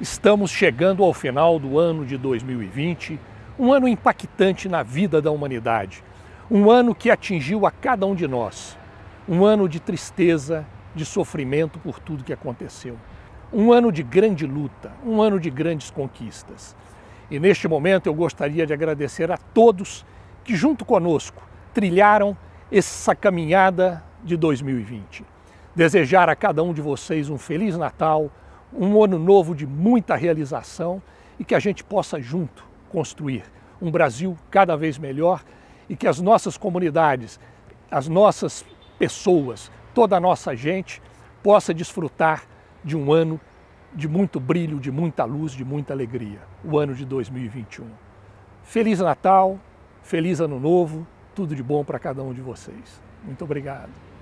Estamos chegando ao final do ano de 2020, um ano impactante na vida da humanidade, um ano que atingiu a cada um de nós, um ano de tristeza, de sofrimento por tudo que aconteceu, um ano de grande luta, um ano de grandes conquistas. E neste momento eu gostaria de agradecer a todos que, junto conosco, trilharam essa caminhada de 2020. Desejar a cada um de vocês um Feliz Natal um ano novo de muita realização e que a gente possa junto construir um Brasil cada vez melhor e que as nossas comunidades, as nossas pessoas, toda a nossa gente possa desfrutar de um ano de muito brilho, de muita luz, de muita alegria, o ano de 2021. Feliz Natal, feliz Ano Novo, tudo de bom para cada um de vocês. Muito obrigado.